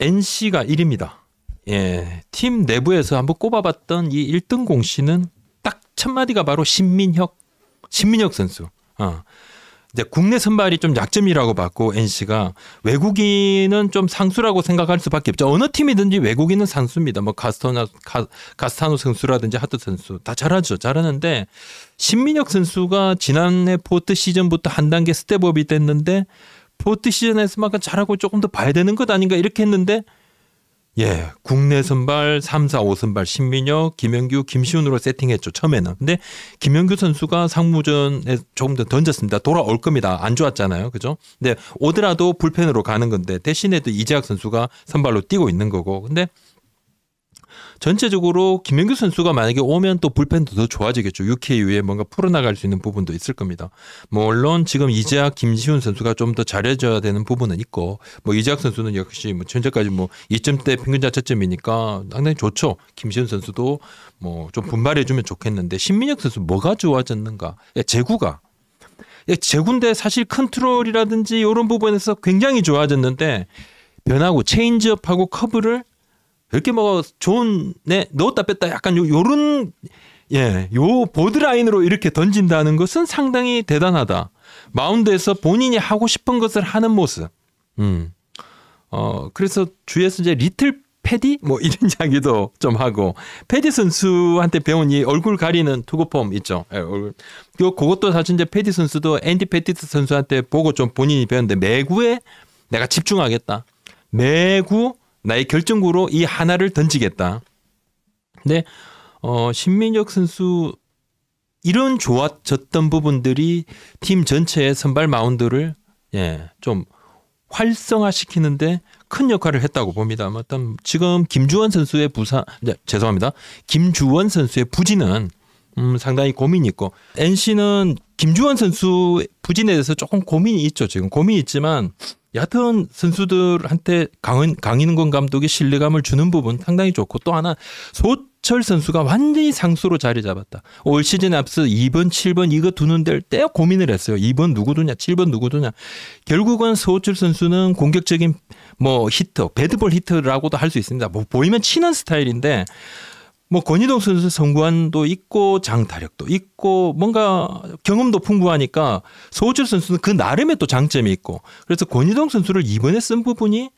NC가 1위입니다. 예. 팀 내부에서 한번 꼽아봤던 이 1등 공신은 딱 첫마디가 바로 신민혁, 신민혁 선수. 어. 이제 국내 선발이 좀 약점이라고 봤고 NC가 외국인은 좀 상수라고 생각할 수밖에 없죠. 어느 팀이든지 외국인은 상수입니다. 뭐 가스토나 가, 가스타노 선수라든지 하트 선수 다 잘하죠. 잘하는데 신민혁 선수가 지난해 포트 시즌부터 한 단계 스텝업이 됐는데 포트 시즌에서만큼 잘하고 조금 더 봐야 되는 것 아닌가 이렇게 했는데 예, 국내 선발 3, 4, 5선발 신민혁, 김영규, 김시훈으로 세팅했죠. 처음에는. 근데 김영규 선수가 상무전에 조금 더 던졌습니다. 돌아올 겁니다. 안 좋았잖아요. 그죠? 근데 오더라도 불펜으로 가는 건데 대신에도 이재학 선수가 선발로 뛰고 있는 거고. 근데 전체적으로 김연규 선수가 만약에 오면 또 불펜도 더 좋아지겠죠. 6회 이후에 뭔가 풀어나갈 수 있는 부분도 있을 겁니다. 뭐 물론 지금 이재학, 김시훈 선수가 좀 더 잘해줘야 되는 부분은 있고 뭐 이재학 선수는 역시 뭐 현재까지 뭐 2점대 평균 자체점이니까 상당히 좋죠. 김시훈 선수도 뭐 좀 분발해주면 좋겠는데 신민혁 선수 뭐가 좋아졌는가? 재구가 예, 예, 제군데 사실 컨트롤이라든지 이런 부분에서 굉장히 좋아졌는데 변하고 체인지업하고 커브를 이렇게 뭐 좋은 네 넣었다 뺐다 약간 요 요런 예, 요 보드라인으로 이렇게 던진다는 것은 상당히 대단하다. 마운드에서 본인이 하고 싶은 것을 하는 모습. 음. 어, 그래서 주에서 이제 리틀 패디 뭐 이런 이야기도 좀 하고 패디 선수한테 배운 이 얼굴 가리는 투구폼 있죠. 예, 얼굴. 그것도 사실 이제 패디 선수도 앤디 패티스 선수한테 보고 좀 본인이 배웠는데 매구에 내가 집중하겠다. 매구 나의 결정구로 이 하나를 던지겠다. 근데 어, 신민혁 선수 이런 좋아졌던 부분들이 팀 전체의 선발 마운드를 예, 좀 활성화시키는데 큰 역할을 했다고 봅니다. 뭐 어떤 지금 김주원 선수의 부상 네, 죄송합니다. 김주원 선수의 부진은 음, 상당히 고민이 있고 NC는 김주원 선수 부진에 대해서 조금 고민이 있죠. 지금 고민이 있지만 얕은 선수들한테 강은 강인권 감독이 신뢰감을 주는 부분 상당히 좋고 또 하나 소철 선수가 완전히 상수로 자리 잡았다. 올 시즌 앞서 2번, 7번 이거 두는 데를 때 고민을 했어요. 2번 누구 두냐, 7번 누구 두냐. 결국은 소철 선수는 공격적인 뭐 히터, 배드볼 히터라고도 할 수 있습니다. 뭐 보이면 치는 스타일인데 뭐 권희동 선수 성구안도 있고 장타력도 있고 뭔가 경험도 풍부하니까 서우철 선수는 그 나름의 또 장점이 있고 그래서 권희동 선수를 이번에 쓴 부분이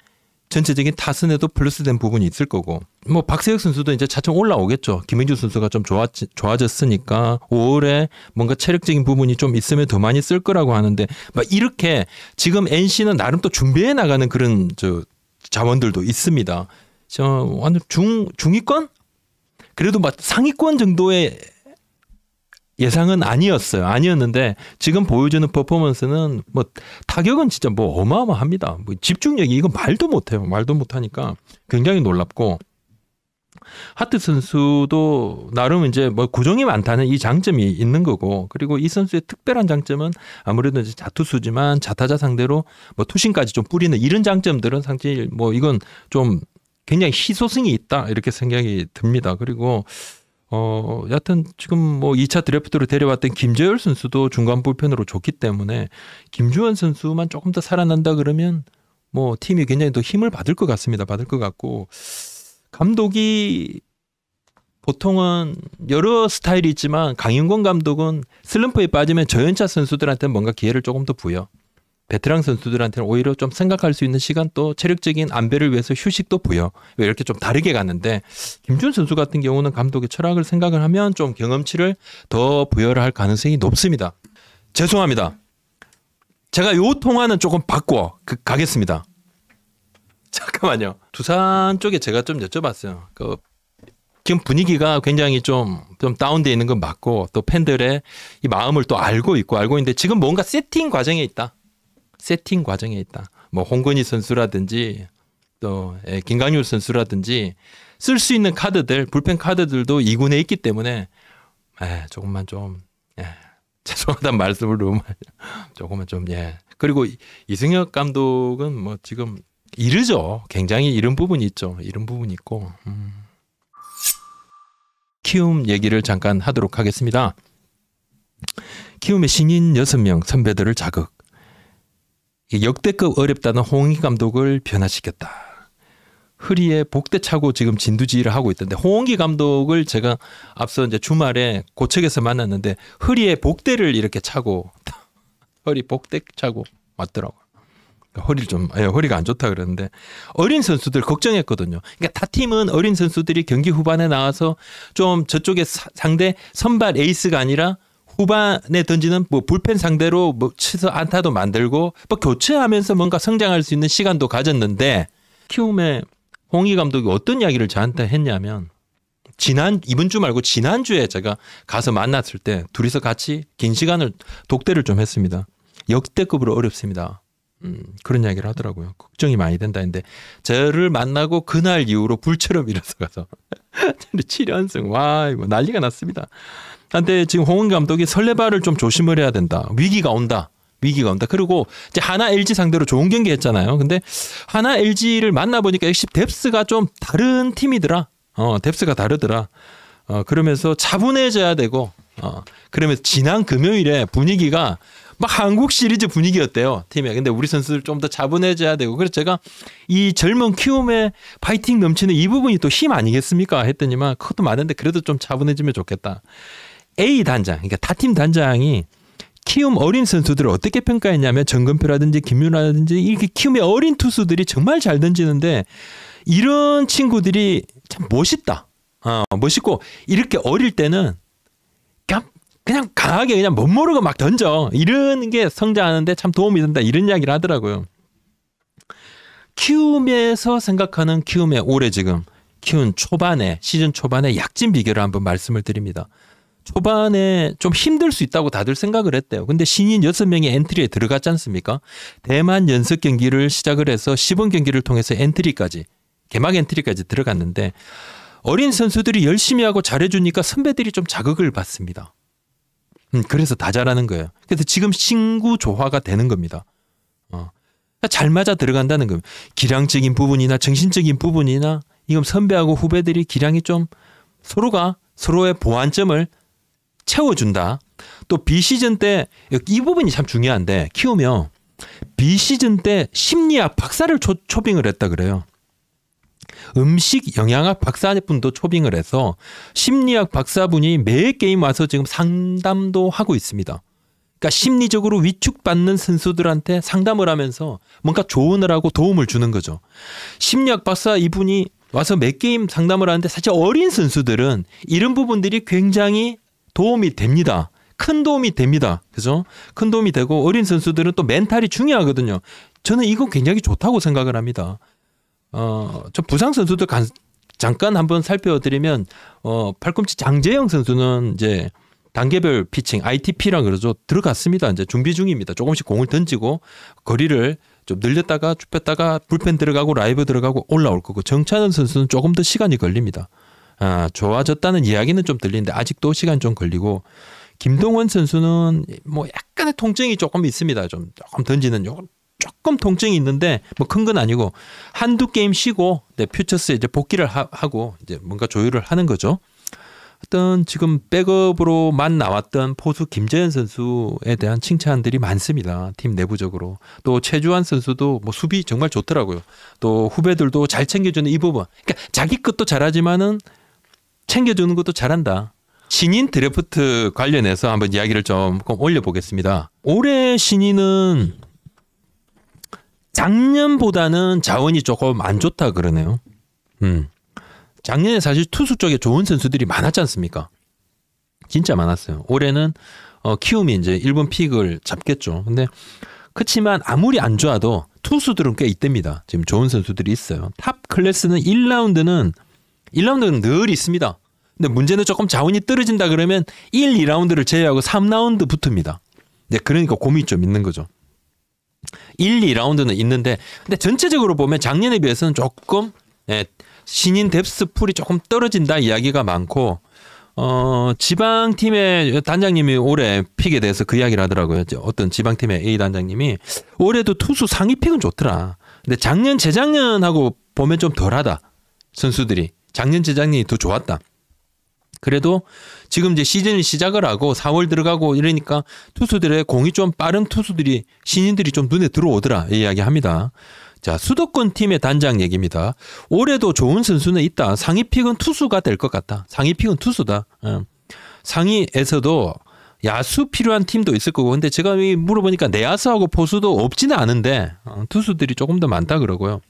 전체적인 타선에도 플러스된 부분이 있을 거고 뭐 박세혁 선수도 이제 차츰 올라오겠죠. 김민주 선수가 좀 좋아 좋아졌으니까 5월에 뭔가 체력적인 부분이 좀 있으면 더 많이 쓸 거라고 하는데 막 이렇게 지금 NC는 나름 또 준비해 나가는 그런 저 자원들도 있습니다. 저 완전 중 중위권 그래도 막 상위권 정도의 예상은 아니었어요. 아니었는데 지금 보여주는 퍼포먼스는 뭐 타격은 진짜 뭐 어마어마합니다. 뭐 집중력이 이건 말도 못해요. 말도 못하니까 굉장히 놀랍고 하트 선수도 나름 이제 뭐 구종이 많다는 이 장점이 있는 거고 그리고 이 선수의 특별한 장점은 아무래도 이제 자투수지만 자타자 상대로 뭐투신까지좀 뿌리는 이런 장점들은 상당히 뭐 이건 좀 굉장히 희소성이 있다 이렇게 생각이 듭니다. 그리고 어 여하튼 지금 뭐 2차 드래프트로 데려왔던 김재열 선수도 중간 불편으로 좋기 때문에 김주원 선수만 조금 더 살아난다 그러면 뭐 팀이 굉장히 더 힘을 받을 것 같습니다. 받을 것 같고 감독이 보통은 여러 스타일이 있지만 강윤권 감독은 슬럼프에 빠지면 저연차 선수들한테 뭔가 기회를 조금 더 부여. 베테랑 선수들한테는 오히려 좀 생각할 수 있는 시간 또 체력적인 안배를 위해서 휴식도 보여 이렇게 좀 다르게 갔는데 김준 선수 같은 경우는 감독의 철학을 생각을 하면 좀 경험치를 더 부여를 할 가능성이 높습니다. 죄송합니다. 제가 요 통화는 조금 바꿔 그, 가겠습니다. 잠깐만요. 두산 쪽에 제가 좀 여쭤봤어요. 그 지금 분위기가 굉장히 좀, 좀다운되어 있는 건 맞고 또 팬들의 이 마음을 또 알고 있고 알고 있는데 지금 뭔가 세팅 과정에 있다. 세팅 과정에 있다. 뭐 홍건희 선수라든지 또 예, 김강률 선수라든지 쓸 수 있는 카드들 불펜 카드들도 이군에 있기 때문에 에, 예, 조금만 좀 예, 죄송하다는 말씀으로 조금만 좀 예. 그리고 이승엽 감독은 뭐 지금 이르죠. 굉장히 이런 부분이 있죠. 이런 부분이 있고. 음. 키움 얘기를 잠깐 하도록 하겠습니다. 키움의 신인 6명 선배들을 자극. 역대급 어렵다는 홍익 감독을 변화시켰다. 흐리에 복대 차고 지금 진두지휘를 하고 있던데 홍원기 감독을 제가 앞서 이제 주말에 고척에서 만났는데 흐리에 복대를 이렇게 차고 허리 복대 차고 맞더라고. 그러니까 허리를 좀 예, 허리가 안 좋다 그러는데 어린 선수들 걱정했거든요. 그러니까 타 팀은 어린 선수들이 경기 후반에 나와서 좀 저쪽에 사, 상대 선발 에이스가 아니라 후반에 던지는 뭐 불펜 상대로 뭐 치서 안타도 만들고 뭐 교체하면서 뭔가 성장할 수 있는 시간도 가졌는데 키움의 홍희 감독이 어떤 이야기를 저한테 했냐면 지난 이번 주 말고 지난 주에 제가 가서 만났을 때 둘이서 같이 긴 시간을 독대를 좀 했습니다. 역대급으로 어렵습니다. 음, 그런 이야기를 하더라고요. 걱정이 많이 된다 했는데 저를 만나고 그날 이후로 불처럼 일어서 가서 7연승 와 이거 난리가 났습니다. 한데 지금 홍은 감독이 설레발을 좀 조심을 해야 된다. 위기가 온다. 위기가 온다. 그리고 이제 하나 LG 상대로 좋은 경기 했잖아요. 근데 하나 LG를 만나보니까 역시 뎁스가 좀 다른 팀이더라. 어, 뎁스가 다르더라. 어, 그러면서 차분해져야 되고, 어, 그러면서 지난 금요일에 분위기가 막 한국 시리즈 분위기였대요. 팀에. 근데 우리 선수들 좀 더 차분해져야 되고. 그래서 제가 이 젊은 키움의 파이팅 넘치는 이 부분이 또 힘 아니겠습니까? 했더니만 그것도 많은데 그래도 좀 차분해지면 좋겠다. A 단장, 그러니까 다팀 단장이 키움 어린 선수들을 어떻게 평가했냐면 정근표라든지 김윤아라든지 이렇게 키움의 어린 투수들이 정말 잘 던지는데 이런 친구들이 참 멋있다. 어, 멋있고 이렇게 어릴 때는 그냥, 그냥 강하게 그냥 못 모르고 막 던져 이런 게 성장하는데 참 도움이 된다 이런 이야기를 하더라고요. 키움에서 생각하는 키움의 올해 지금 키운 초반에 시즌 초반에 약진 비결을 한번 말씀을 드립니다. 초반에 좀 힘들 수 있다고 다들 생각을 했대요. 근데 신인 여섯 명이 엔트리에 들어갔지 않습니까? 대만 연습 경기를 시작을 해서 시범 경기를 통해서 엔트리까지 개막 엔트리까지 들어갔는데 어린 선수들이 열심히 하고 잘해주니까 선배들이 좀 자극을 받습니다. 음, 그래서 다 잘하는 거예요. 그래서 지금 신구 조화가 되는 겁니다. 어. 잘 맞아 들어간다는 거예요. 기량적인 부분이나 정신적인 부분이나 이건 선배하고 후배들이 기량이 좀 서로가 서로의 보완점을 채워준다. 또 비시즌 때 이 부분이 참 중요한데 키우면 비시즌 때 심리학 박사를 초, 초빙을 했다 그래요. 음식 영양학 박사분도 초빙을 해서 심리학 박사분이 매 게임 와서 지금 상담도 하고 있습니다. 그러니까 심리적으로 위축받는 선수들한테 상담을 하면서 뭔가 조언을 하고 도움을 주는 거죠. 심리학 박사 이분이 와서 매 게임 상담을 하는데 사실 어린 선수들은 이런 부분들이 굉장히 도움이 됩니다. 큰 도움이 됩니다. 그죠? 큰 도움이 되고 어린 선수들은 또 멘탈이 중요하거든요. 저는 이거 굉장히 좋다고 생각을 합니다. 어, 저 부상 선수들 간, 잠깐 한번 살펴드리면 어, 팔꿈치 장재영 선수는 이제 단계별 피칭 i t p 랑 그러죠. 들어갔습니다. 이제 준비 중입니다. 조금씩 공을 던지고 거리를 좀 늘렸다가 좁혔다가 불펜 들어가고 라이브 들어가고 올라올 거고 정찬현 선수는 조금 더 시간이 걸립니다. 아, 좋아졌다는 이야기는 좀 들리는데 아직도 시간 좀 걸리고 김동원 선수는 뭐 약간의 통증이 조금 있습니다. 좀 조금 던지는 요 조금 통증이 있는데 뭐 큰 건 아니고 한두 게임 쉬고 네, 퓨처스에 이제 복귀를 하, 고 이제 뭔가 조율을 하는 거죠. 어떤 지금 백업으로만 나왔던 포수 김재현 선수에 대한 칭찬들이 많습니다. 팀 내부적으로. 또 최주환 선수도 뭐 수비 정말 좋더라고요. 또 후배들도 잘 챙겨주는 이 부분. 그러니까 자기 것도 잘하지만은 챙겨주는 것도 잘한다. 신인 드래프트 관련해서 한번 이야기를 좀 올려보겠습니다. 올해 신인은 작년보다는 자원이 조금 안 좋다 그러네요. 음. 작년에 사실 투수 쪽에 좋은 선수들이 많았지 않습니까? 진짜 많았어요. 올해는 어, 키움이 이제 일본 픽을 잡겠죠. 근데 그렇지만 아무리 안 좋아도 투수들은 꽤 있답니다. 지금 좋은 선수들이 있어요. 탑 클래스는 1라운드는 1라운드는 늘 있습니다. 근데 문제는 조금 자원이 떨어진다 그러면 1, 2라운드를 제외하고 3라운드 붙습니다. 네, 그러니까 고민이 좀 있는 거죠. 1, 2라운드는 있는데 근데 전체적으로 보면 작년에 비해서는 조금 예, 신인 뎁스 풀이 조금 떨어진다 이야기가 많고 어, 지방팀의 단장님이 올해 픽에 대해서 그 이야기를 하더라고요. 어떤 지방팀의 A 단장님이 올해도 투수 상위 픽은 좋더라. 근데 작년, 재작년하고 보면 좀 덜하다. 선수들이. 작년 재작년이 더 좋았다. 그래도 지금 이제 시즌을 시작을 하고 4월 들어가고 이러니까 투수들의 공이 좀 빠른 투수들이 신인들이 좀 눈에 들어오더라 이야기합니다. 자 수도권 팀의 단장 얘기입니다. 올해도 좋은 선수는 있다. 상위 픽은 투수가 될 것 같다. 상위 픽은 투수다. 예. 상위에서도 야수 필요한 팀도 있을 거고 근데 제가 물어보니까 내야수하고 포수도 없지는 않은데 어, 투수들이 조금 더 많다 그러고요.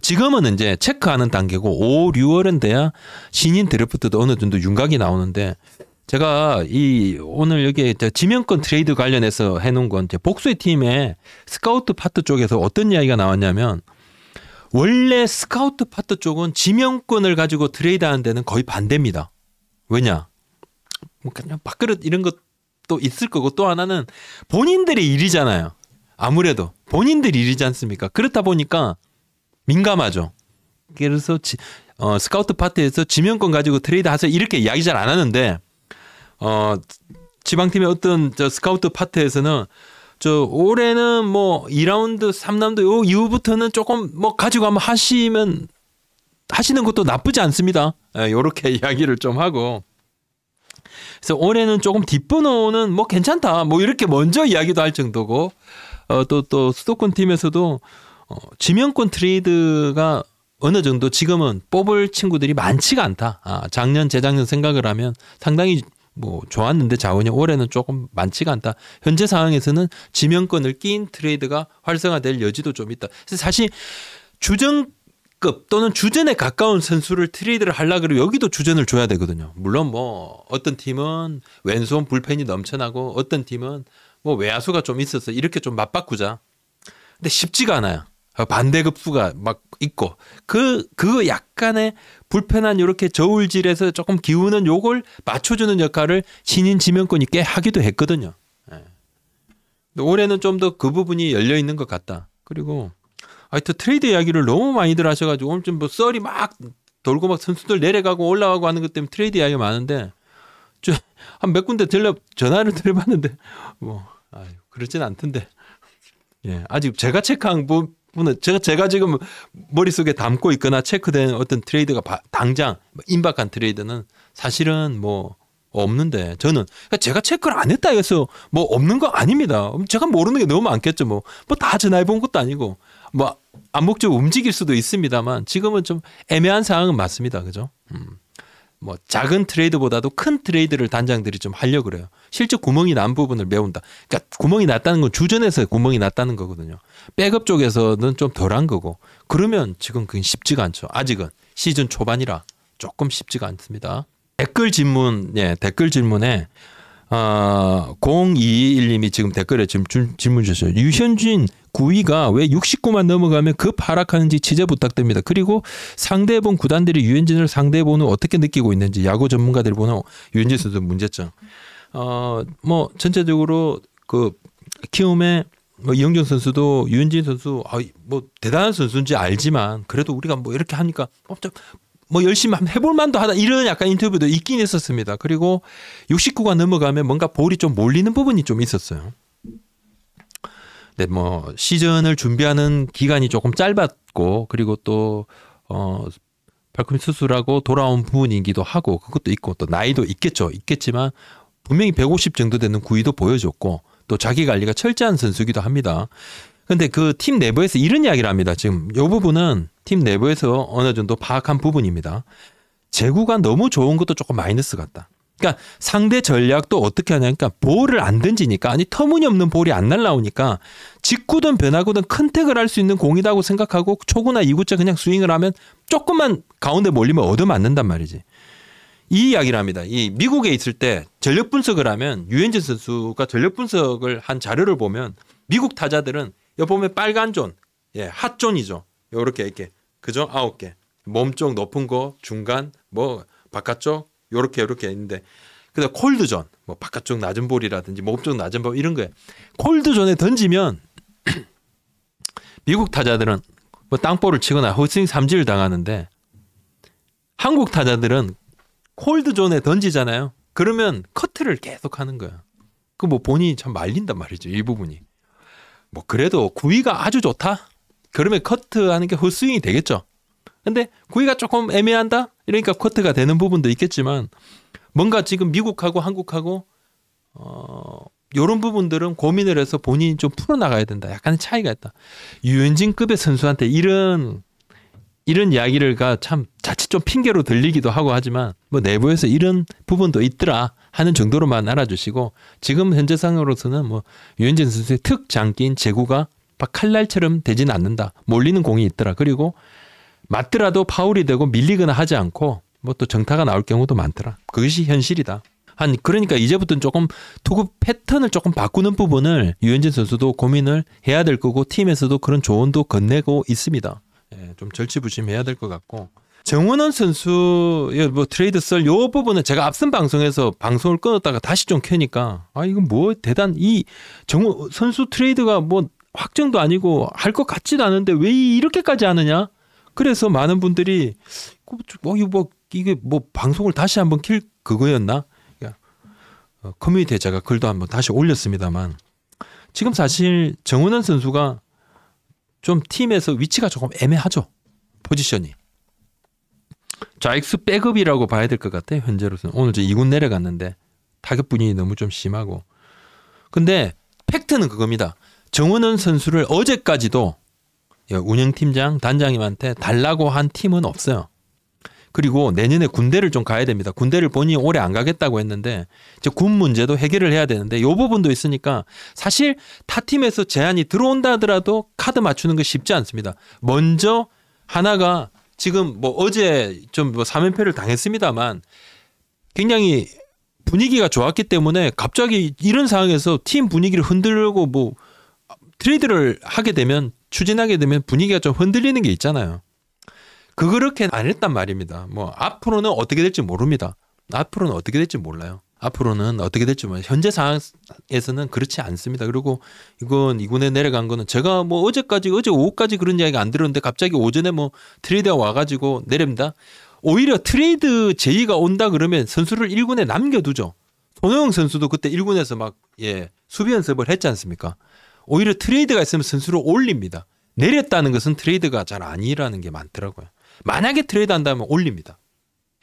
지금은 이제 체크하는 단계고 5, 6월은 돼야 신인 드래프트도 어느 정도 윤곽이 나오는데 제가 이 오늘 여기 지명권 트레이드 관련해서 해놓은 건 이제 복수의 팀의 스카우트 파트 쪽에서 어떤 이야기가 나왔냐면 원래 스카우트 파트 쪽은 지명권을 가지고 트레이드하는 데는 거의 반대입니다. 왜냐? 뭐 그냥 밥그릇 이런 것도 있을 거고 또 하나는 본인들의 일이잖아요. 아무래도 본인들 일이지 않습니까? 그렇다 보니까 민감하죠. 그래서 지, 어, 스카우트 파트에서 지명권 가지고 트레이드 하세요 이렇게 이야기 잘 안 하는데 어, 지방팀의 어떤 저 스카우트 파트에서는 저 올해는 뭐 2라운드, 3라운드 요 이후부터는 조금 뭐 가지고 한번 하시면 하시는 것도 나쁘지 않습니다. 이렇게 예, 이야기를 좀 하고 그래서 올해는 조금 뒷번호는 뭐 괜찮다. 뭐 이렇게 먼저 이야기도 할 정도고 또또 어, 또 수도권 팀에서도 어, 지명권 트레이드가 어느 정도 지금은 뽑을 친구들이 많지가 않다. 아, 작년, 재작년 생각을 하면 상당히 뭐 좋았는데 자원이 올해는 조금 많지가 않다. 현재 상황에서는 지명권을 낀 트레이드가 활성화될 여지도 좀 있다. 사실 주전급 또는 주전에 가까운 선수를 트레이드를 하려 그러면 여기도 주전을 줘야 되거든요. 물론 뭐 어떤 팀은 왼손 불펜이 넘쳐나고 어떤 팀은 뭐 외야수가 좀 있어서 이렇게 좀 맞바꾸자. 근데 쉽지가 않아요. 어, 반대급수가막 있고 그그 그 약간의 불편한 이렇게 저울질에서 조금 기우는 요걸 맞춰주는 역할을 신인 지명권 이꽤 하기도 했거든요. 예. 근데 올해는 좀 더 그 부분이 열려 있는 것 같다. 그리고 하여튼 트레이드 이야기를 너무 많이들 하셔가지고 오늘 좀뭐 썰이 막 돌고 막 선수들 내려가고 올라가고 하는 것 때문에 트레이드 이야기가 많은데 한몇 군데 들려 전화를 드려봤는데 뭐 아유, 그렇진 않던데 예 아직 제가 체크한 부, 분 부분은 제가, 제가 지금 머릿속에 담고 있거나 체크된 어떤 트레이드가 당장 뭐 임박한 트레이드는 사실은 뭐 없는데 저는 그러니까 제가 체크를 안 했다 해서 뭐 없는 거 아닙니다. 제가 모르는 게 너무 많겠죠. 뭐뭐 다 전화해 본 것도 아니고 뭐안목적으로 움직일 수도 있습니다만 지금은 좀 애매한 상황은 맞습니다. 그죠? 음. 뭐 작은 트레이드보다도 큰 트레이드를 단장들이 좀 하려 고 그래요. 실제 구멍이 난 부분을 메운다. 그러니까 구멍이 났다는 건 주전에서 구멍이 났다는 거거든요. 백업 쪽에서는 좀 덜한 거고. 그러면 지금 그건 쉽지가 않죠. 아직은 시즌 초반이라 조금 쉽지가 않습니다. 댓글 질문, 예, 댓글 질문에 어, 0221님이 지금 댓글에 지금 질문 주셨어요. 유현진 9위가 왜 69만 넘어가면 급 하락하는지 취재 부탁드립니다 그리고 상대해본 구단들이 유엔진을 상대해보는 어떻게 느끼고 있는지 야구 전문가들 보는 유엔진 선수 문제점. 어, 뭐 전체적으로 그 키움의 뭐 이영준 선수도 유엔진 선수 아, 뭐 대단한 선수인지 알지만 그래도 우리가 뭐 이렇게 하니까 엄청 뭐 열심히 한번 해볼 만도 하다 이런 약간 인터뷰도 있긴 했었습니다 그리고 69가 넘어가면 뭔가 볼이 좀 몰리는 부분이 좀 있었어요. 네, 뭐 시즌을 준비하는 기간이 조금 짧았고 그리고 또 어, 발꿈 수술하고 돌아온 부분이기도 하고 그것도 있고 또 나이도 있겠죠. 있겠지만 분명히 150 정도 되는 구위도 보여줬고 또 자기 관리가 철저한 선수기도 합니다. 근데 그 팀 내부에서 이런 이야기를 합니다. 지금 요 부분은 팀 내부에서 어느 정도 파악한 부분입니다. 재구가 너무 좋은 것도 조금 마이너스 같다. 그러니까 상대 전략도 어떻게 하냐니까 그러니까 볼을 안 던지니까 아니 터무니없는 볼이 안 날라오니까 직구든 변화구든 큰택을할 수 있는 공이라고 생각하고 초구나 이구째 그냥 스윙을 하면 조금만 가운데 몰리면 얻어맞는단 말이지. 이 이야기를 합니다. 이 미국에 있을 때 전력 분석을 하면 유엔진 선수가 전력 분석을 한 자료를 보면 미국 타자들은 여기 보면 빨간 존, 예, 핫존이죠. 요렇게 이렇게 그죠? 아홉 개. 몸쪽 높은 거, 중간, 뭐 바깥쪽, 요렇게 요렇게 있는데 그 근데 콜드존 뭐 바깥쪽 낮은 볼이라든지 몸쪽 낮은 볼 이런 거에 콜드존에 던지면 미국 타자들은 뭐 땅볼을 치거나 허스윙 삼지를 당하는데 한국 타자들은 콜드존에 던지잖아요. 그러면 커트를 계속 하는 거야. 그 뭐 본인이 참 말린단 말이죠. 이 부분이. 뭐 그래도 구위가 아주 좋다. 그러면 커트하는 게 헛스윙이 되겠죠. 근데 구위가 조금 애매한다. 이러니까 쿼트가 되는 부분도 있겠지만 뭔가 지금 미국하고 한국하고 어 요런 부분들은 고민을 해서 본인이 좀 풀어나가야 된다. 약간의 차이가 있다. 유현진급의 선수한테 이런 이런 이야기를가 참 자칫 좀 핑계로 들리기도 하고 하지만 뭐 내부에서 이런 부분도 있더라 하는 정도로만 알아주시고 지금 현재 상황으로서는 뭐 유현진 선수의 특장기인 제구가 칼날처럼 되지는 않는다. 몰리는 공이 있더라. 그리고 맞더라도 파울이 되고 밀리거나 하지 않고 뭐 또 정타가 나올 경우도 많더라. 그것이 현실이다. 한 그러니까 이제부터는 조금 투구 패턴을 조금 바꾸는 부분을 유현진 선수도 고민을 해야 될 거고 팀에서도 그런 조언도 건네고 있습니다. 예, 좀 절치부심해야 될 것 같고 정원원 선수뭐 트레이드 썰요 부분은 제가 앞선 방송에서 방송을 끊었다가 다시 좀 켜니까 아 이건 뭐 대단 이 정원 선수 트레이드가 뭐 확정도 아니고 할 것 같지도 않은데 왜 이렇게까지 하느냐 그래서 많은 분들이 뭐뭐 그 뭐, 이게 뭐 방송을 다시 한번 킬 그거였나? 어, 커뮤니티에 제가 글도 한번 다시 올렸습니다만 지금 사실 정은원 선수가 좀 팀에서 위치가 조금 애매하죠. 포지션이. 자익스 백업이라고 봐야 될 것 같아요. 현재로서는. 오늘 저 2군 내려갔는데 타격 분위기 너무 좀 심하고. 근데 팩트는 그겁니다. 정은원 선수를 어제까지도 예, 운영팀장, 단장님한테 달라고 한 팀은 없어요. 그리고 내년에 군대를 좀 가야 됩니다. 군대를 본인이 오래 안 가겠다고 했는데 이군 문제도 해결을 해야 되는데 요 부분도 있으니까 사실 타 팀에서 제안이 들어온다 하더라도 카드 맞추는 게 쉽지 않습니다. 먼저 하나가 지금 뭐 어제 좀뭐 사면패를 당했습니다만 굉장히 분위기가 좋았기 때문에 갑자기 이런 상황에서 팀 분위기를 흔들려고 뭐 트레이드를 하게 되면 추진하게 되면 분위기가 좀 흔들리는 게 있잖아요. 그 그렇게 안 했단 말입니다. 뭐 앞으로는 어떻게 될지 모릅니다. 앞으로는 어떻게 될지 몰라요. 앞으로는 어떻게 될지 몰라요. 현재 상황에서는 그렇지 않습니다. 그리고 이건 이군에 내려간 거는 제가 뭐 어제까지 어제 오후까지 그런 이야기가 안 들었는데 갑자기 오전에 뭐 트레이드가 와가지고 내립니다. 오히려 트레이드 제의가 온다 그러면 선수를 1군에 남겨두죠. 손호영 선수도 그때 1군에서 막 예, 수비 연습을 했지 않습니까? 오히려 트레이드가 있으면 선수를 올립니다. 내렸다는 것은 트레이드가 잘 아니라는 게 많더라고요. 만약에 트레이드 한다면 올립니다.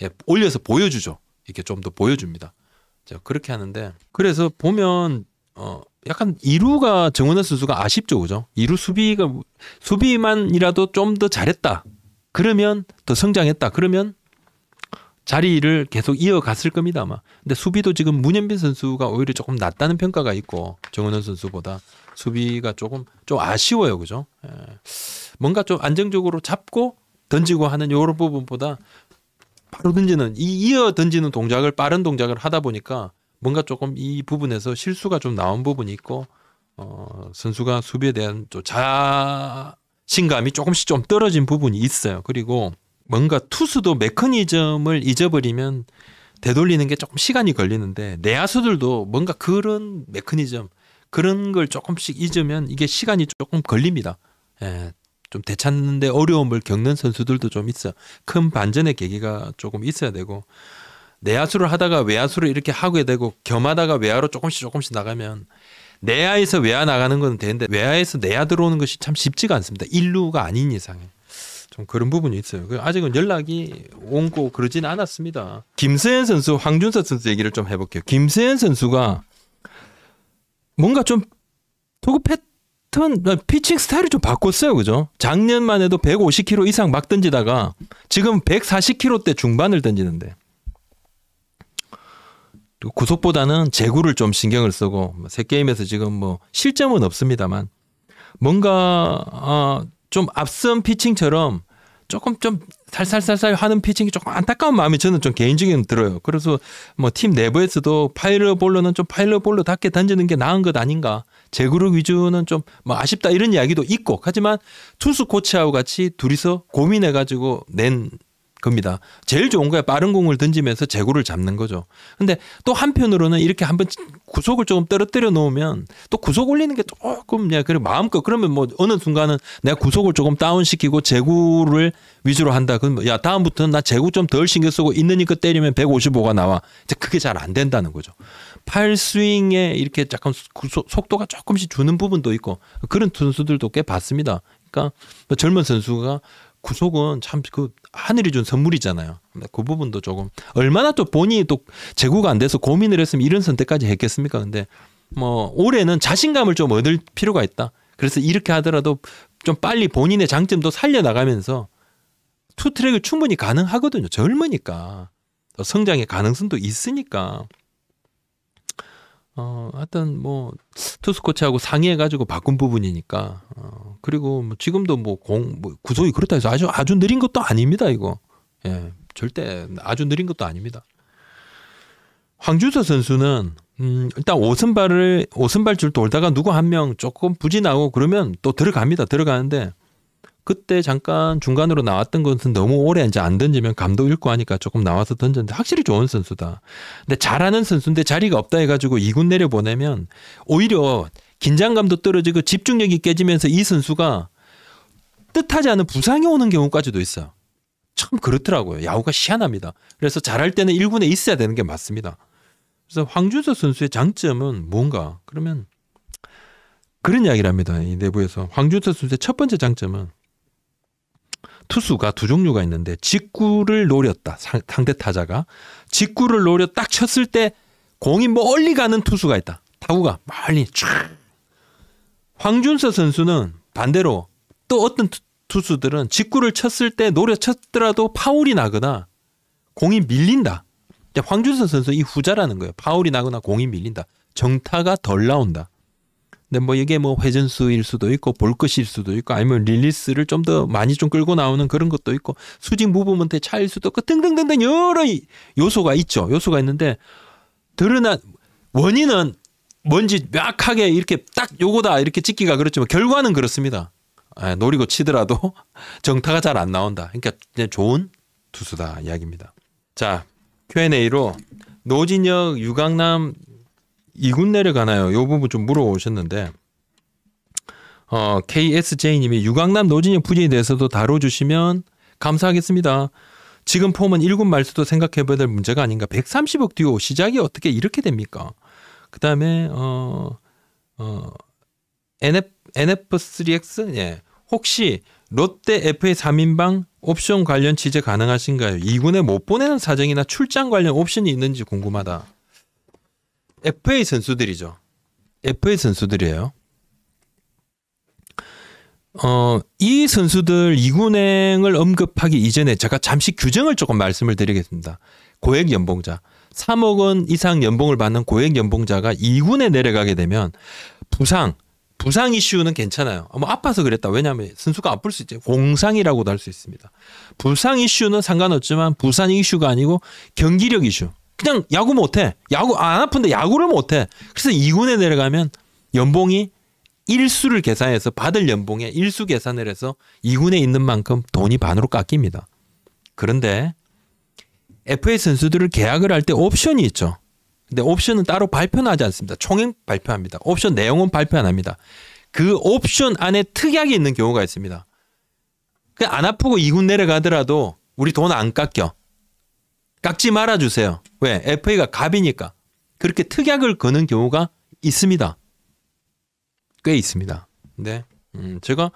예, 올려서 보여주죠. 이렇게 좀 더 보여줍니다. 자, 그렇게 하는데 그래서 보면 어 약간 이루가 정원현 선수가 아쉽죠, 그죠? 이루 수비가 수비만이라도 좀 더 잘했다. 그러면 더 성장했다. 그러면 자리를 계속 이어갔을 겁니다 아마. 근데 수비도 지금 문현빈 선수가 오히려 조금 낫다는 평가가 있고 정은현 선수보다 수비가 조금 좀 아쉬워요, 그죠? 예. 뭔가 좀 안정적으로 잡고 던지고 하는 요런 부분보다 바로 던지는 이 이어 던지는 동작을 빠른 동작을 하다 보니까 뭔가 조금 이 부분에서 실수가 좀 나온 부분이 있고 어, 선수가 수비에 대한 좀 자신감이 조금씩 좀 떨어진 부분이 있어요. 그리고 뭔가 투수도 메커니즘을 잊어버리면 되돌리는 게 조금 시간이 걸리는데 내야수들도 뭔가 그런 메커니즘 그런 걸 조금씩 잊으면 이게 시간이 조금 걸립니다. 예, 좀 되찾는데 어려움을 겪는 선수들도 좀 있어. 큰 반전의 계기가 조금 있어야 되고 내야수를 하다가 외야수를 이렇게 하게 되고 겸하다가 외야로 조금씩 조금씩 나가면 내야에서 외야 나가는 건 되는데 외야에서 내야 들어오는 것이 참 쉽지가 않습니다. 일루가 아닌 이상에. 좀 그런 부분이 있어요. 그 아직은 연락이 온고 그러진 않았습니다. 김세현 선수, 황준서 선수 얘기를 좀 해볼게요. 김세현 선수가 뭔가 좀 도구 패턴, 아, 피칭 스타일을 좀 바꿨어요. 그죠? 작년만 해도 150km 이상 막 던지다가 지금 140km대 중반을 던지는데. 구속보다는 제구를 좀 신경을 쓰고 뭐 새 게임에서 지금 뭐 실점은 없습니다만 뭔가 어, 좀 앞선 피칭처럼 조금 좀 살살살살 하는 피칭이 조금 안타까운 마음이 저는 좀 개인적인 들어요. 그래서 뭐 팀 내부에서도 파일럿볼러는 좀 파일럿볼러답게 던지는 게 나은 것 아닌가. 제그룹 위주는 좀 뭐 아쉽다 이런 이야기도 있고 하지만 투수 코치하고 같이 둘이서 고민해가지고 낸 겁니다. 제일 좋은 거야 빠른 공을 던지면서 제구를 잡는 거죠. 근데 또 한편으로는 이렇게 한번 구속을 조금 떨어뜨려 놓으면 또 구속 올리는 게 조금 그냥 그래 마음껏 그러면 뭐 어느 순간은 내가 구속을 조금 다운 시키고 제구를 위주로 한다. 그럼 뭐 야 다음부터는 나 제구 좀 덜 신경 쓰고 있느니까 때리면 155가 나와. 이제 그게 잘 안 된다는 거죠. 팔 스윙에 이렇게 약간 구속, 속도가 조금씩 주는 부분도 있고 그런 선수들도 꽤 봤습니다. 그러니까 뭐 젊은 선수가 구속은 참 그 하늘이 준 선물이잖아요. 그 부분도 조금 얼마나 또 본인이 또 재고가 안 돼서 고민을 했으면 이런 선택까지 했겠습니까? 근데 뭐 올해는 자신감을 좀 얻을 필요가 있다. 그래서 이렇게 하더라도 좀 빨리 본인의 장점도 살려나가면서 투트랙을 충분히 가능하거든요. 젊으니까 성장의 가능성도 있으니까 어, 하여튼 뭐 투수 코치하고 상의해가지고 바꾼 부분이니까 어, 그리고 뭐 지금도 뭐공 뭐 구속이 그렇다 해서 아주 아주 느린 것도 아닙니다 이거 예 절대 아주 느린 것도 아닙니다 황준서 선수는 음, 일단 오선발을 오선발 줄 돌다가 누구 한 명 조금 부진하고 그러면 또 들어갑니다 들어가는데 그때 잠깐 중간으로 나왔던 것은 너무 오래 이제 안 던지면 감도 잃고 하니까 조금 나와서 던졌는데 확실히 좋은 선수다. 근데 잘하는 선수인데 자리가 없다 해가지고 2군 내려 보내면 오히려 긴장감도 떨어지고 집중력이 깨지면서 이 선수가 뜻하지 않은 부상이 오는 경우까지도 있어요. 참 그렇더라고요. 야구가 시한합니다 그래서 잘할 때는 1군에 있어야 되는 게 맞습니다. 그래서 황준서 선수의 장점은 뭔가? 그러면 그런 이야기를 합니다. 이 내부에서. 황준서 선수의 첫 번째 장점은 투수가 두 종류가 있는데 직구를 노렸다. 상대 타자가 직구를 노려 딱 쳤을 때 공이 멀리 가는 투수가 있다. 타구가 멀리 촥. 황준서 선수는 반대로 또 어떤 투수들은 직구를 쳤을 때 노려쳤더라도 파울이 나거나 공이 밀린다. 황준서 선수 이 후자라는 거예요. 파울이 나거나 공이 밀린다. 정타가 덜 나온다. 근데 뭐 이게 뭐 회전수일 수도 있고 볼 것일 수도 있고 아니면 릴리스를 좀 더 많이 좀 끌고 나오는 그런 것도 있고 수직 무브먼트의 차일 수도 있고 그 등등등등 여러 요소가 있죠. 요소가 있는데 드러난 원인은 뭔지 명확하게 이렇게 딱 요거다 이렇게 찍기가 그렇지만 결과는 그렇습니다. 예, 노리고 치더라도 정타가 잘 안 나온다. 그러니까 좋은 투수다 이야기입니다. 자 Q&A로 노진혁 유강남 이군 내려가나요? 요 부분 좀물어보셨는데 어, KSJ님이 유강남 노진영 부진에 대해서도 다뤄주시면 감사하겠습니다. 지금 폼은 1군 말수도 생각해봐야 될 문제가 아닌가. 130억 뒤오 시작이 어떻게 이렇게 됩니까? 그 다음에 어, 어, NF, NF3X? 예. 혹시 롯데 FA 3인방 옵션 관련 취재 가능하신가요? 2군에 못 보내는 사정이나 출장 관련 옵션이 있는지 궁금하다. FA 선수들이죠. FA 선수들이에요. 어, 이 선수들 이군행을 언급하기 이전에 제가 잠시 규정을 조금 말씀을 드리겠습니다. 고액 연봉자. 3억 원 이상 연봉을 받는 고액 연봉자가 2군에 내려가게 되면 부상, 부상 이슈는 괜찮아요. 어, 뭐 아파서 그랬다. 왜냐하면 선수가 아플 수 있죠. 공상이라고도 할 수 있습니다. 부상 이슈는 상관없지만 부상 이슈가 아니고 경기력 이슈. 그냥 야구 못해. 야구 아, 안 아픈데 야구를 못해. 그래서 2군에 내려가면 연봉이 일수를 계산해서 받을 연봉에 일수 계산을 해서 2군에 있는 만큼 돈이 반으로 깎입니다. 그런데 FA 선수들을 계약을 할 때 옵션이 있죠. 근데 옵션은 따로 발표는 하지 않습니다. 총행 발표합니다. 옵션 내용은 발표 안 합니다. 그 옵션 안에 특약이 있는 경우가 있습니다. 그안 아프고 2군 내려가더라도 우리 돈 안 깎여. 깎지 말아주세요. 왜? FA가 갑이니까. 그렇게 특약을 거는 경우가 있습니다. 꽤 있습니다. 근데 네. 음 제가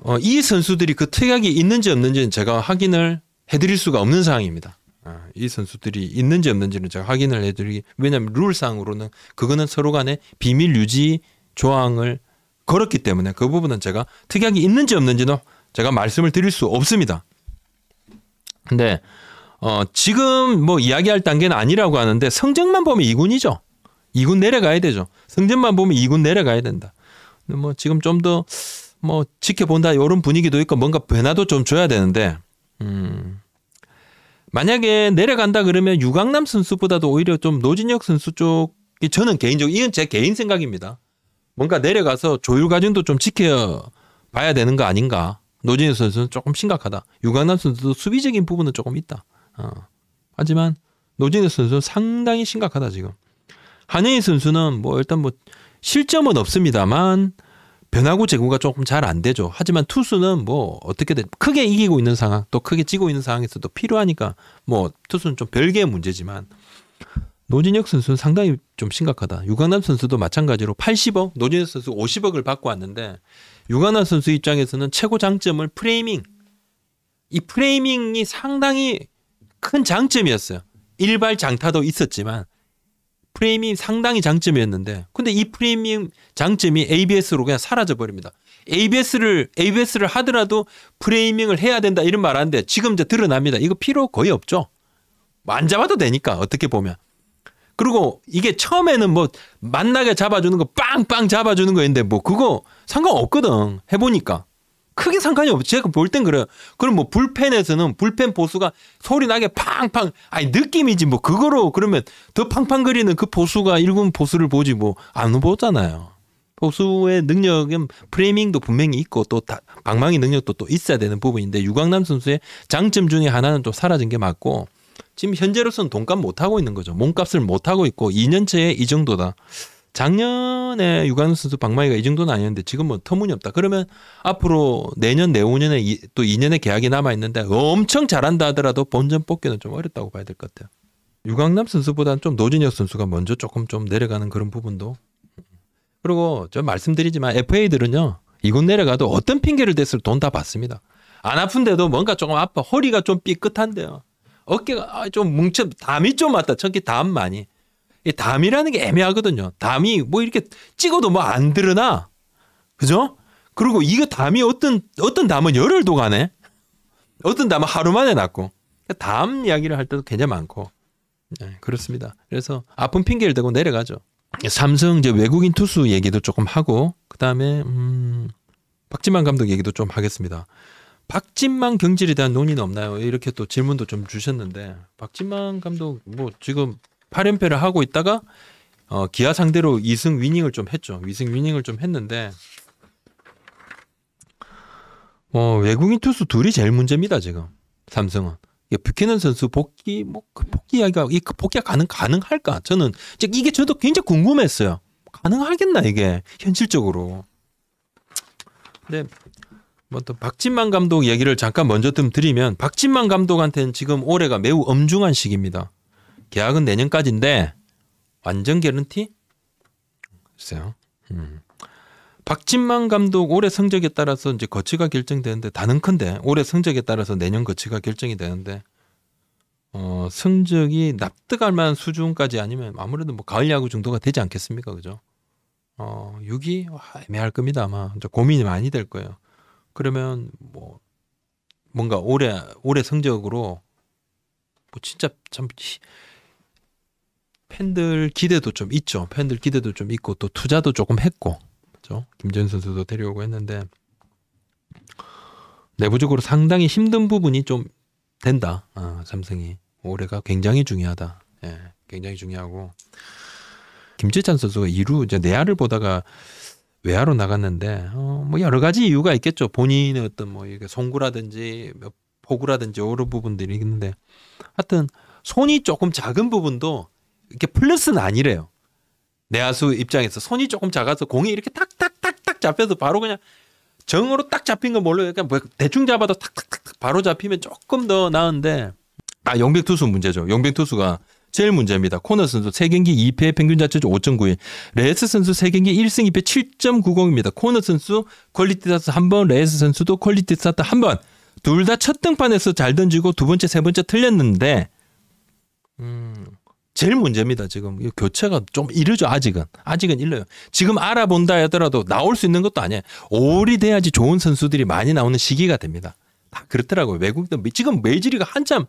어이 선수들이 그 특약이 있는지 없는지는 제가 확인을 해드릴 수가 없는 상황입니다. 아, 이 선수들이 있는지 없는지는 제가 확인을 해드리기 왜냐하면 룰상으로는 그거는 서로 간에 비밀 유지 조항을 걸었기 때문에 그 부분은 제가 특약이 있는지 없는지는 제가 말씀을 드릴 수 없습니다. 근데 어, 지금 뭐 이야기할 단계는 아니라고 하는데 성적만 보면 2군이죠. 2군 내려가야 되죠. 성적만 보면 2군 내려가야 된다. 뭐 지금 좀 더 뭐 지켜본다 이런 분위기도 있고 뭔가 변화도 좀 줘야 되는데 음. 만약에 내려간다 그러면 유강남 선수보다도 오히려 좀 노진혁 선수 쪽이 저는 개인적으로 이건 제 개인 생각입니다. 뭔가 내려가서 조율 과정도 좀 지켜봐야 되는 거 아닌가. 노진혁 선수는 조금 심각하다. 유강남 선수도 수비적인 부분은 조금 있다. 어. 하지만 노진우 선수는 상당히 심각하다 지금. 한영희 선수는 뭐 일단 뭐 실점은 없습니다만 변화구 제구가 조금 잘 안 되죠. 하지만 투수는 뭐 어떻게든 크게 이기고 있는 상황 또 크게 찌고 있는 상황에서도 필요하니까 뭐 투수는 좀 별개의 문제지만 노진혁 선수는 상당히 좀 심각하다. 유강남 선수도 마찬가지로 80억, 노진혁 선수 50억을 받고 왔는데 유강남 선수 입장에서는 최고 장점을 프레이밍 이 프레이밍이 상당히 큰 장점이었어요. 일발 장타도 있었지만 프레임이 상당히 장점이었는데 근데 이 프레임 장점이 ABS로 그냥 사라져 버립니다. ABS를 ABS를 하더라도 프레이밍을 해야 된다 이런 말 하는데 지금 이제 드러납니다. 이거 필요 거의 없죠. 안 잡아도 되니까 어떻게 보면. 그리고 이게 처음에는 뭐 만나게 잡아주는 거 빵빵 잡아주는 거있는데뭐 그거 상관없거든 해보니까 크게 상관이 없어. 제가 볼 땐 그래요. 그럼 뭐 불펜에서는 불펜 보수가 소리 나게 팡팡 아니 느낌이지 뭐 그거로 그러면 더 팡팡거리는 그 보수가 일군 보수를 보지 뭐안 보잖아요. 보수의 능력은 프레이밍도 분명히 있고 또 다, 방망이 능력도 또 있어야 되는 부분인데 유광남 선수의 장점 중에 하나는 좀 사라진 게 맞고 지금 현재로서는 돈값 못 하고 있는 거죠. 몸값을 못 하고 있고 2년째에 이 정도다. 작년에 유관우 선수 방망이가 이 정도는 아니었는데 지금 뭐 터무니없다. 그러면 앞으로 내년 내후년에 이, 또 2년의 계약이 남아 있는데 엄청 잘한다 하더라도 본전 뽑기는 좀 어렵다고 봐야 될 것 같아요. 유강남 선수보다는 좀 노진혁 선수가 먼저 조금 좀 내려가는 그런 부분도 그리고 저 말씀드리지만 FA들은요 이군 내려가도 어떤 핑계를 댔을 돈 다 받습니다. 안 아픈데도 뭔가 조금 아파 허리가 좀 삐끗한데요. 어깨가 아, 좀 뭉쳐 담이 좀 왔다. 척기 담 많이. 이 담이라는 게 애매하거든요. 담이 뭐 이렇게 찍어도 뭐안 드러나. 그죠? 그리고 이거 담이 어떤 어떤 담은 열흘 동안에 어떤 담은 하루 만에 났고 담 이야기를 할 때도 굉장히 많고 네, 그렇습니다. 그래서 아픈 핑계를 대고 내려가죠. 삼성 이제 외국인 투수 얘기도 조금 하고 그다음에 음 박진만 감독 얘기도 좀 하겠습니다. 박진만 경질에 대한 논의는 없나요? 이렇게 또 질문도 좀 주셨는데 박진만 감독 뭐 지금 8연패를 하고 있다가 어, 기아 상대로 2승 위닝을 좀 했죠. 2승 위닝을 좀 했는데 어, 외국인 투수 둘이 제일 문제입니다 지금 삼성은. 뷰캐는 선수 복귀 뭐 그 복귀 이야기가 이 그 복귀가 가능 가능할까? 저는 이게 저도 굉장히 궁금했어요. 가능하겠나 이게 현실적으로. 근데 뭐 또 박진만 감독 얘기를 잠깐 먼저 좀 드리면 박진만 감독한테는 지금 올해가 매우 엄중한 시기입니다. 계약은 내년까지인데 완전 개런티? 글쎄요. 음. 박진만 감독 올해 성적에 따라서 이제 거치가 결정되는데 다는 큰데 올해 성적에 따라서 내년 거치가 결정이 되는데 어, 성적이 납득할 만한 수준까지 아니면 아무래도 뭐 가을 야구 정도가 되지 않겠습니까? 그죠? 어, 6위 와, 애매할 겁니다. 아마 고민이 많이 될 거예요. 그러면 뭐 뭔가 올해 올해 성적으로 뭐 진짜 참 팬들 기대도 좀 있죠. 팬들 기대도 좀 있고 또 투자도 조금 했고 그렇죠? 김재현 선수도 데려오고 했는데 내부적으로 상당히 힘든 부분이 좀 된다. 아, 삼성이 올해가 굉장히 중요하다. 예, 굉장히 중요하고 김재찬 선수가 이루 이제 내야를 보다가 외야로 나갔는데 어, 뭐 여러 가지 이유가 있겠죠. 본인의 어떤 뭐 이게 송구라든지 뭐 포구라든지 여러 부분들이 있는데 하여튼 손이 조금 작은 부분도 이게 플러스는 아니래요. 내야수 입장에서 손이 조금 작아서 공이 이렇게 딱딱딱딱 잡혀서 바로 그냥 정으로 딱 잡힌 건 몰라요. 그냥 뭐 대충 잡아도 탁탁탁 바로 잡히면 조금 더 나은데 아 용백 투수 문제죠. 용백 투수가 제일 문제입니다. 코너 선수 3경기 2패 평균 자체점 5.91. 레스 선수 3경기 1승 2패 7.90입니다. 코너 선수 퀄리티 타스 한 번, 레스 선수도 퀄리티 타스 한 번. 둘 다 첫 등판에서 잘 던지고 두 번째, 세 번째 틀렸는데 음. 제일 문제입니다. 지금 교체가 좀 이르죠. 아직은 아직은 일러요. 지금 알아본다 하더라도 나올 수 있는 것도 아니에요. 5월이 돼야지 좋은 선수들이 많이 나오는 시기가 됩니다. 다 그렇더라고요. 외국도 지금 메이지리가 한참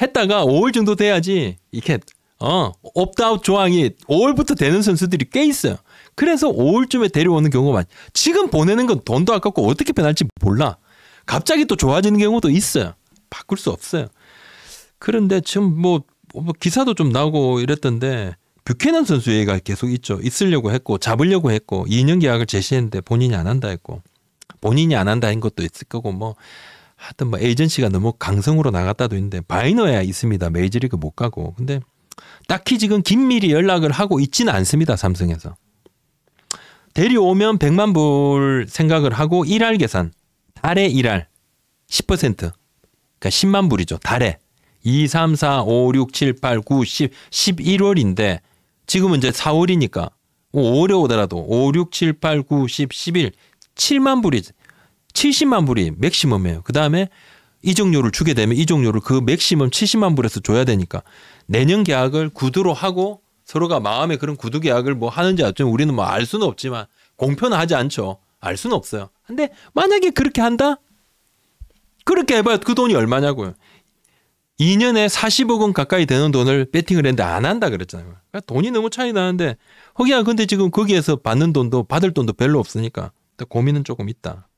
했다가 5월 정도 돼야지 이렇게 어옵트웃 조항이 5월부터 되는 선수들이 꽤 있어요. 그래서 5월쯤에 데려오는 경우가 많. 지금 보내는 건 돈도 아깝고 어떻게 변할지 몰라. 갑자기 또 좋아지는 경우도 있어요. 바꿀 수 없어요. 그런데 지금 뭐뭐 기사도 좀 나오고 이랬던데 뷰캐넌 선수 얘기가 계속 있죠. 있으려고 했고 잡으려고 했고 2년 계약을 제시했는데 본인이 안 한다 했고 본인이 안 한다 한 것도 있을 거고 뭐 하여튼 뭐 에이전시가 너무 강성으로 나갔다도 있는데 바이너야 있습니다. 메이저리그 못 가고 근데 딱히 지금 긴밀히 연락을 하고 있지는 않습니다. 삼성에서 데려오면 100만 불 생각을 하고 일할 계산 달에 일할 10% 그러니까 10만 불이죠 달에 2, 3, 4, 5, 6, 7, 8, 9, 10, 11월인데 지금은 이제 4월이니까 5월에 뭐 오더라도 5, 6, 7, 8, 9, 10, 11, 7만 불이 70만 불이 맥시멈이에요. 그 다음에 이적료를 주게 되면 이적료를 그 맥시멈 70만 불에서 줘야 되니까 내년 계약을 구두로 하고 서로가 마음에 그런 구두 계약을 뭐 하는지 어쩌면 우리는 뭐 알 수는 없지만 공표는하지 않죠. 알 수는 없어요. 근데 만약에 그렇게 한다? 그렇게 해봐야 그 돈이 얼마냐고요. 2년에 40억 원 가까이 되는 돈을 배팅을 했는데 안 한다 그랬잖아요. 그러니까 돈이 너무 차이 나는데 허기야 아, 근데 지금 거기에서 받는 돈도 받을 돈도 별로 없으니까 고민은 조금 있다.